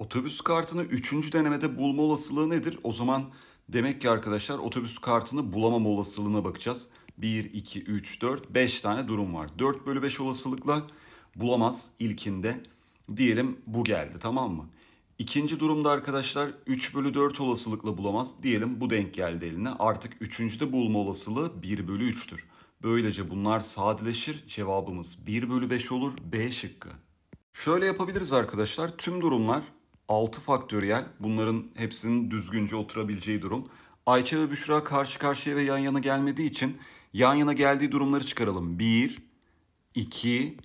Otobüs kartını 3. denemede bulma olasılığı nedir? O zaman demek ki arkadaşlar otobüs kartını bulamama olasılığına bakacağız. 1, 2, 3, 4, 5 tane durum var. 4 bölü 5 olasılıkla bulamaz ilkinde. Diyelim bu geldi tamam mı? İkinci durumda arkadaşlar 3 bölü 4 olasılıkla bulamaz. Diyelim bu denk geldi eline. Artık üçüncüde bulma olasılığı 1 bölü 3'tür. Böylece bunlar sadeleşir. Cevabımız 1 bölü 5 olur. B şıkkı. Şöyle yapabiliriz arkadaşlar. Tüm durumlar 6 faktöriyel bunların hepsinin düzgünce oturabileceği durum. Ayça ve Büşra karşı karşıya ve yan yana gelmediği için yan yana geldiği durumları çıkaralım. 1, 2,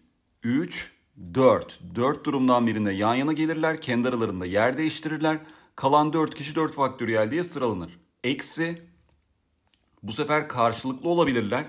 3, 4. 4 durumdan birinde yan yana gelirler. Kendi aralarında yer değiştirirler. Kalan 4 kişi 4 faktöriyel diye sıralanır. Eksi bu sefer karşılıklı olabilirler.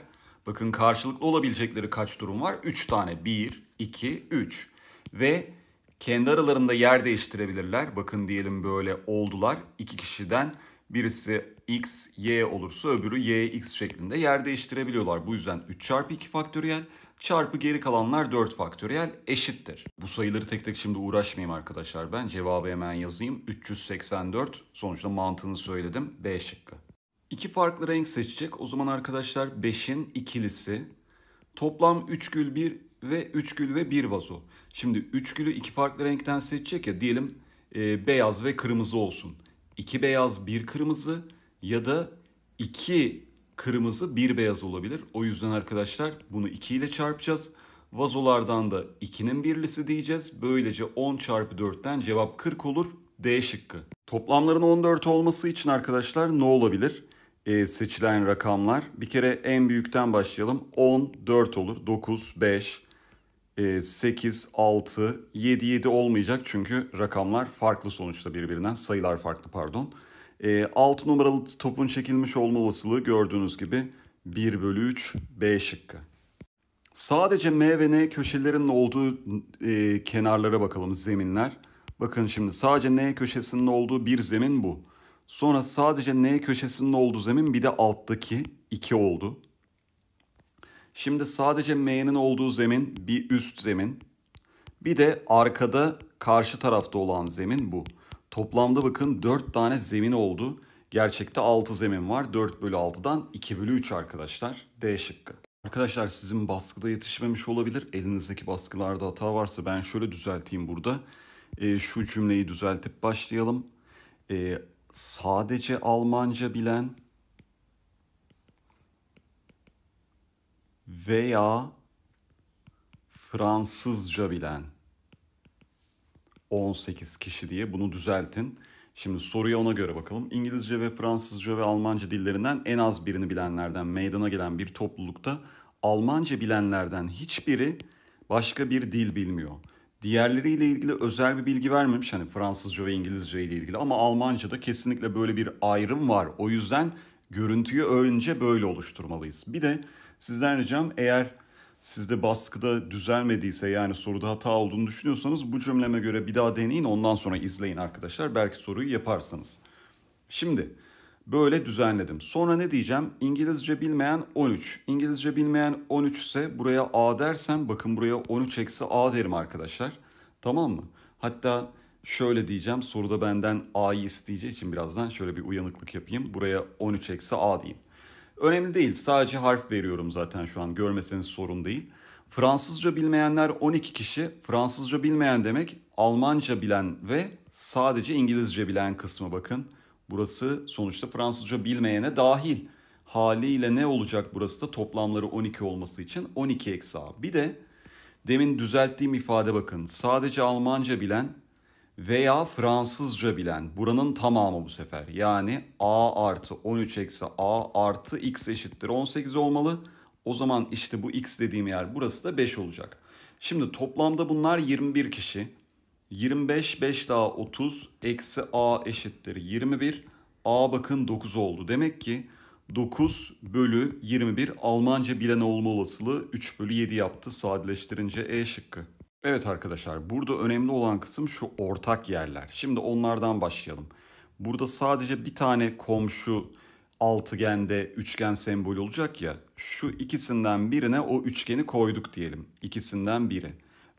Bakın karşılıklı olabilecekleri kaç durum var? 3 tane. 1, 2, 3. Ve kendi aralarında yer değiştirebilirler. Bakın diyelim böyle oldular. İki kişiden birisi x, y olursa öbürü y, x şeklinde yer değiştirebiliyorlar. Bu yüzden 3 çarpı 2 faktöriyel çarpı geri kalanlar 4 faktöriyel eşittir. Bu sayıları tek tek şimdi uğraşmayayım arkadaşlar ben. Cevabı hemen yazayım. 384 sonuçta mantığını söyledim. B şıkkı. İki farklı renk seçecek. O zaman arkadaşlar 5'in ikilisi. Toplam 3 gül 1 ve üç gül ve bir vazo. Şimdi üç gülü iki farklı renkten seçecek ya diyelim e, beyaz ve kırmızı olsun. İki beyaz bir kırmızı ya da iki kırmızı bir beyaz olabilir. O yüzden arkadaşlar bunu 2 ile çarpacağız. Vazolardan da 2'nin birlisi diyeceğiz. Böylece 10 çarpı 4'ten cevap 40 olur. D şıkkı. Toplamların 14 olması için arkadaşlar ne olabilir? Ee, seçilen rakamlar bir kere en büyükten başlayalım. 10, 4 olur. 9, 5, 8, 6, 7, 7 olmayacak çünkü rakamlar farklı sonuçta birbirinden. Sayılar farklı pardon. 6 e, numaralı topun çekilmiş olma olasılığı gördüğünüz gibi 1 bölü 3 B şıkkı. Sadece M ve N köşelerinin olduğu e, kenarlara bakalım zeminler. Bakın şimdi sadece N köşesinin olduğu bir zemin bu. Sonra sadece N köşesinin olduğu zemin bir de alttaki 2 oldu. Şimdi sadece M'nin olduğu zemin bir üst zemin. Bir de arkada karşı tarafta olan zemin bu. Toplamda bakın 4 tane zemin oldu. Gerçekte 6 zemin var. 4 bölü 6'dan 2 bölü 3 arkadaşlar. D şıkkı. Arkadaşlar sizin baskıda yetişmemiş olabilir. Elinizdeki baskılarda hata varsa ben şöyle düzelteyim burada. E, şu cümleyi düzeltip başlayalım. E, sadece Almanca bilen veya Fransızca bilen 18 kişi diye bunu düzeltin. Şimdi soruya ona göre bakalım. İngilizce ve Fransızca ve Almanca dillerinden en az birini bilenlerden meydana gelen bir toplulukta Almanca bilenlerden hiçbiri başka bir dil bilmiyor. Diğerleriyle ilgili özel bir bilgi vermemiş hani Fransızca ve İngilizce ile ilgili ama Almanca'da kesinlikle böyle bir ayrım var. O yüzden görüntüyü önce böyle oluşturmalıyız. Bir de Sizden ricam eğer sizde baskıda düzelmediyse yani soruda hata olduğunu düşünüyorsanız bu cümleme göre bir daha deneyin ondan sonra izleyin arkadaşlar. Belki soruyu yaparsınız. Şimdi böyle düzenledim. Sonra ne diyeceğim? İngilizce bilmeyen 13. İngilizce bilmeyen 13 ise buraya A dersem bakın buraya 13 eksi A derim arkadaşlar. Tamam mı? Hatta şöyle diyeceğim soruda benden A'yı isteyeceği için birazdan şöyle bir uyanıklık yapayım. Buraya 13 eksi A diyeyim. Önemli değil sadece harf veriyorum zaten şu an görmeseniz sorun değil. Fransızca bilmeyenler 12 kişi. Fransızca bilmeyen demek Almanca bilen ve sadece İngilizce bilen kısmı bakın. Burası sonuçta Fransızca bilmeyene dahil. Haliyle ne olacak burası da toplamları 12 olması için 12 eksi A. Bir de demin düzelttiğim ifade bakın. Sadece Almanca bilen veya Fransızca bilen buranın tamamı bu sefer. Yani a artı 13 eksi a artı x eşittir 18 olmalı. O zaman işte bu x dediğim yer burası da 5 olacak. Şimdi toplamda bunlar 21 kişi. 25 5 daha 30 eksi a eşittir 21. A bakın 9 oldu. Demek ki 9 bölü 21 Almanca bilen olma olasılığı 3 bölü 7 yaptı sadeleştirince E şıkkı. Evet arkadaşlar burada önemli olan kısım şu ortak yerler. Şimdi onlardan başlayalım. Burada sadece bir tane komşu altıgende üçgen sembolü olacak ya. Şu ikisinden birine o üçgeni koyduk diyelim. İkisinden biri.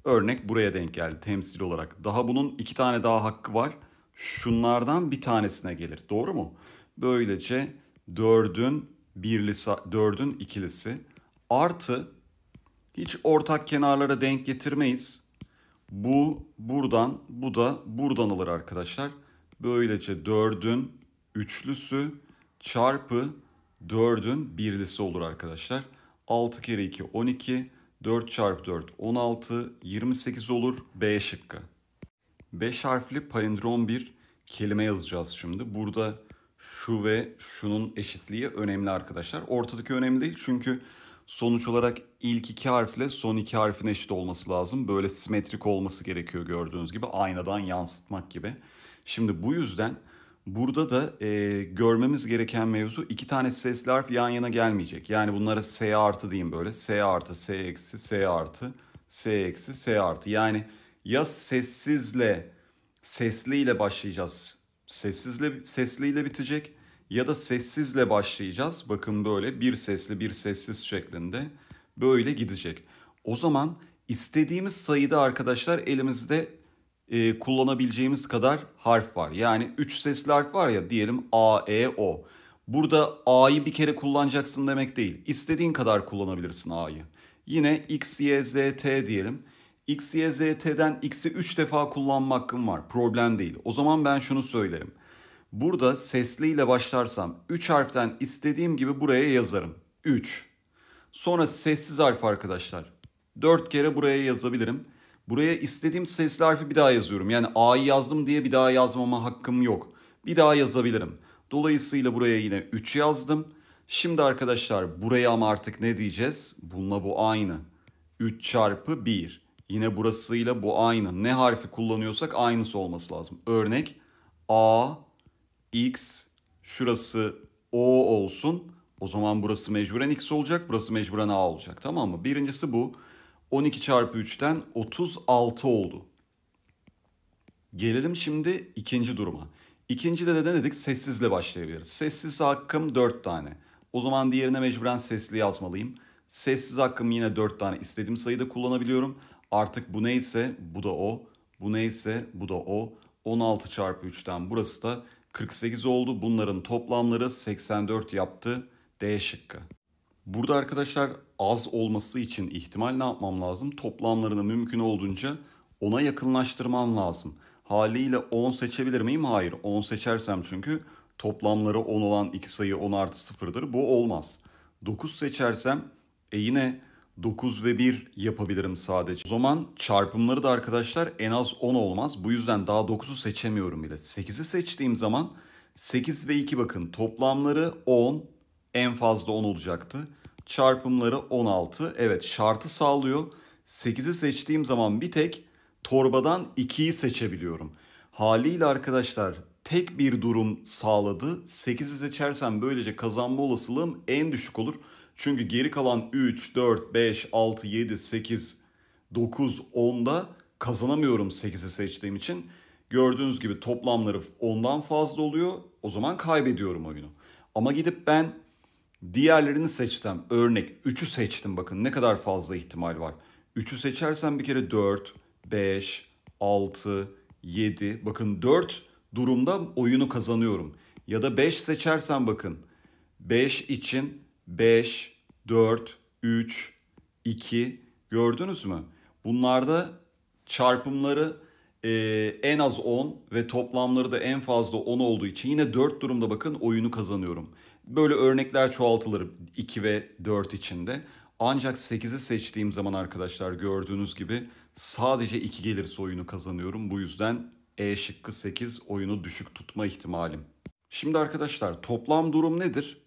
Örnek buraya denk geldi temsil olarak. Daha bunun iki tane daha hakkı var. Şunlardan bir tanesine gelir. Doğru mu? Böylece dördün birlisi, dördün ikilisi artı hiç ortak kenarlara denk getirmeyiz. Bu buradan, bu da buradan alır arkadaşlar. Böylece 4'ün üçlüsü çarpı 4'ün birlisi olur arkadaşlar. 6 kere 2 12, 4 çarpı 4 16, 28 olur B şıkkı. 5 harfli palindrom bir kelime yazacağız şimdi. Burada şu ve şunun eşitliği önemli arkadaşlar. Ortadaki önemli değil çünkü sonuç olarak ilk iki harfle son iki harfin eşit olması lazım. Böyle simetrik olması gerekiyor gördüğünüz gibi aynadan yansıtmak gibi. Şimdi bu yüzden burada da e, görmemiz gereken mevzu iki tane sesli harf yan yana gelmeyecek. Yani bunlara S artı diyeyim böyle S artı S eksi S artı S eksi S artı. Yani ya sessizle sesliyle başlayacağız sessizle sesliyle bitecek ya da sessizle başlayacağız. Bakın böyle bir sesli bir sessiz şeklinde böyle gidecek. O zaman istediğimiz sayıda arkadaşlar elimizde e, kullanabileceğimiz kadar harf var. Yani 3 sesli harf var ya diyelim A, E, O. Burada A'yı bir kere kullanacaksın demek değil. İstediğin kadar kullanabilirsin A'yı. Yine X, Y, Z, T diyelim. X, Y, Z, T'den X'i 3 defa kullanma hakkım var. Problem değil. O zaman ben şunu söylerim. Burada sesliyle başlarsam 3 harften istediğim gibi buraya yazarım. 3. Sonra sessiz harf arkadaşlar. 4 kere buraya yazabilirim. Buraya istediğim sesli harfi bir daha yazıyorum. Yani A'yı yazdım diye bir daha yazmama hakkım yok. Bir daha yazabilirim. Dolayısıyla buraya yine 3 yazdım. Şimdi arkadaşlar buraya ama artık ne diyeceğiz? Bununla bu aynı. 3 çarpı 1. Yine burasıyla bu aynı. Ne harfi kullanıyorsak aynısı olması lazım. Örnek A, x şurası o olsun. O zaman burası mecburen x olacak, burası mecburen a olacak tamam mı? Birincisi bu. 12 çarpı 3'ten 36 oldu. Gelelim şimdi ikinci duruma. İkinci de ne dedik? Sessizle başlayabiliriz. Sessiz hakkım 4 tane. O zaman diğerine mecburen sesli yazmalıyım. Sessiz hakkım yine 4 tane istediğim sayıda kullanabiliyorum. Artık bu neyse bu da o. Bu neyse bu da o. 16 çarpı 3'ten burası da 48 oldu. Bunların toplamları 84 yaptı. D şıkkı. Burada arkadaşlar az olması için ihtimal ne yapmam lazım? Toplamlarını mümkün olduğunca 10'a yakınlaştırmam lazım. Haliyle 10 seçebilir miyim? Hayır. 10 seçersem çünkü toplamları 10 olan iki sayı 10 artı 0'dır. Bu olmaz. 9 seçersem e yine 9 ve 1 yapabilirim sadece. O zaman çarpımları da arkadaşlar en az 10 olmaz. Bu yüzden daha 9'u seçemiyorum bile. 8'i seçtiğim zaman 8 ve 2 bakın toplamları 10 en fazla 10 olacaktı. Çarpımları 16. Evet şartı sağlıyor. 8'i seçtiğim zaman bir tek torbadan 2'yi seçebiliyorum. Haliyle arkadaşlar tek bir durum sağladı. 8'i seçersem böylece kazanma olasılığım en düşük olur. Çünkü geri kalan 3, 4, 5, 6, 7, 8, 9, 10'da kazanamıyorum 8'i seçtiğim için. Gördüğünüz gibi toplamları 10'dan fazla oluyor. O zaman kaybediyorum oyunu. Ama gidip ben diğerlerini seçsem örnek 3'ü seçtim bakın ne kadar fazla ihtimal var. 3'ü seçersem bir kere 4, 5, 6, 7 bakın 4 durumda oyunu kazanıyorum. Ya da 5 seçersem bakın 5 için 5, 4, 3, 2 gördünüz mü? Bunlarda çarpımları e, en az 10 ve toplamları da en fazla 10 olduğu için yine 4 durumda bakın oyunu kazanıyorum. Böyle örnekler çoğaltılır 2 ve 4 içinde. Ancak 8'i seçtiğim zaman arkadaşlar gördüğünüz gibi sadece 2 gelirse oyunu kazanıyorum. Bu yüzden E şıkkı 8 oyunu düşük tutma ihtimalim. Şimdi arkadaşlar toplam durum nedir?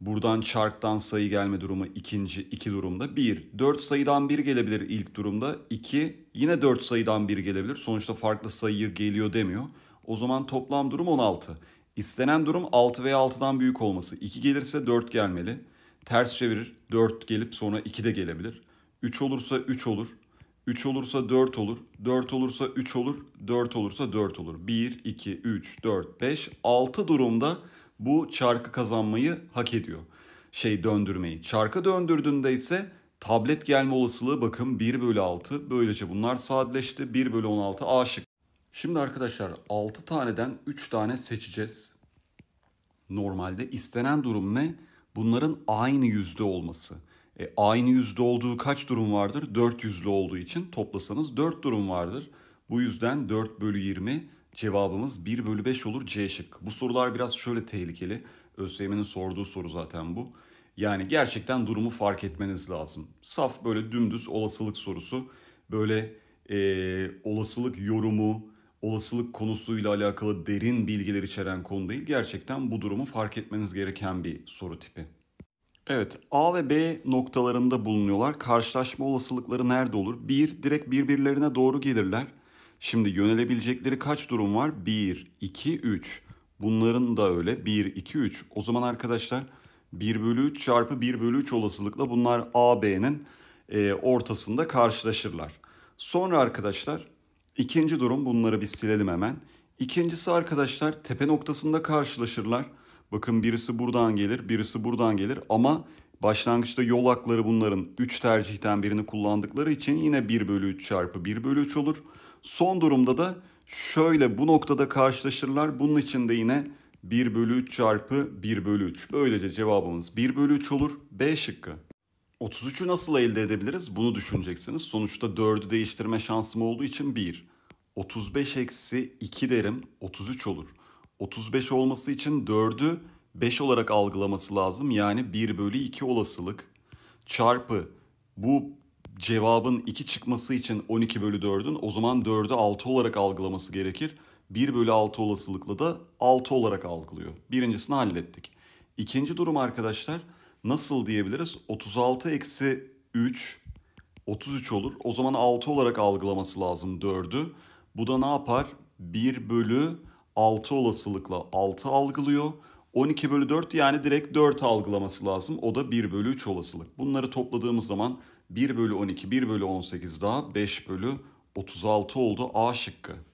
Buradan çarktan sayı gelme durumu ikinci iki durumda. bir dört sayıdan bir gelebilir ilk durumda. 2. Yine dört sayıdan bir gelebilir. Sonuçta farklı sayı geliyor demiyor. O zaman toplam durum 16. İstenen durum 6 veya 6'dan büyük olması. 2 gelirse 4 gelmeli. Ters çevirir. 4 gelip sonra 2 de gelebilir. 3 olursa 3 olur. 3 olursa 4 olur. 4 olursa 3 olur. 4 olursa 4 olur. 1, 2, 3, 4, 5, 6 durumda bu çarkı kazanmayı hak ediyor. Şey döndürmeyi. Çarkı döndürdüğünde ise tablet gelme olasılığı bakın 1 bölü 6. Böylece bunlar sadeleşti. 1 bölü 16 A şık. Şimdi arkadaşlar 6 taneden 3 tane seçeceğiz. Normalde istenen durum ne? Bunların aynı yüzde olması. E, aynı yüzde olduğu kaç durum vardır? 4 yüzlü olduğu için toplasanız 4 durum vardır. Bu yüzden 4 bölü 20 Cevabımız 1 bölü 5 olur C şık. Bu sorular biraz şöyle tehlikeli. ÖSYM'nin sorduğu soru zaten bu. Yani gerçekten durumu fark etmeniz lazım. Saf böyle dümdüz olasılık sorusu. Böyle e, olasılık yorumu, olasılık konusuyla alakalı derin bilgiler içeren konu değil. Gerçekten bu durumu fark etmeniz gereken bir soru tipi. Evet A ve B noktalarında bulunuyorlar. Karşılaşma olasılıkları nerede olur? Bir, Direkt birbirlerine doğru gelirler. Şimdi yönelebilecekleri kaç durum var? 1, 2, 3. Bunların da öyle. 1, 2, 3. O zaman arkadaşlar 1 bölü 3 çarpı 1 bölü 3 olasılıkla bunlar A, B'nin e, ortasında karşılaşırlar. Sonra arkadaşlar ikinci durum bunları bir silelim hemen. İkincisi arkadaşlar tepe noktasında karşılaşırlar. Bakın birisi buradan gelir, birisi buradan gelir ama Başlangıçta yol hakları bunların 3 tercihten birini kullandıkları için yine 1 bölü 3 çarpı 1 bölü 3 olur. Son durumda da şöyle bu noktada karşılaşırlar. Bunun için de yine 1 bölü 3 çarpı 1 bölü 3. Böylece cevabımız 1 bölü 3 olur. B şıkkı. 33'ü nasıl elde edebiliriz? Bunu düşüneceksiniz. Sonuçta 4'ü değiştirme şansım olduğu için 1. 35 eksi 2 derim 33 olur. 35 olması için 4'ü 5 olarak algılaması lazım. Yani 1 bölü 2 olasılık çarpı bu cevabın 2 çıkması için 12 bölü 4'ün o zaman 4'ü 6 olarak algılaması gerekir. 1 bölü 6 olasılıkla da 6 olarak algılıyor. Birincisini hallettik. İkinci durum arkadaşlar nasıl diyebiliriz? 36 eksi 3 33 olur. O zaman 6 olarak algılaması lazım 4'ü. Bu da ne yapar? 1 bölü 6 olasılıkla 6 algılıyor. 12 bölü 4 yani direkt 4 algılaması lazım. O da 1 bölü 3 olasılık. Bunları topladığımız zaman 1 bölü 12, 1 bölü 18 daha 5 bölü 36 oldu A şıkkı.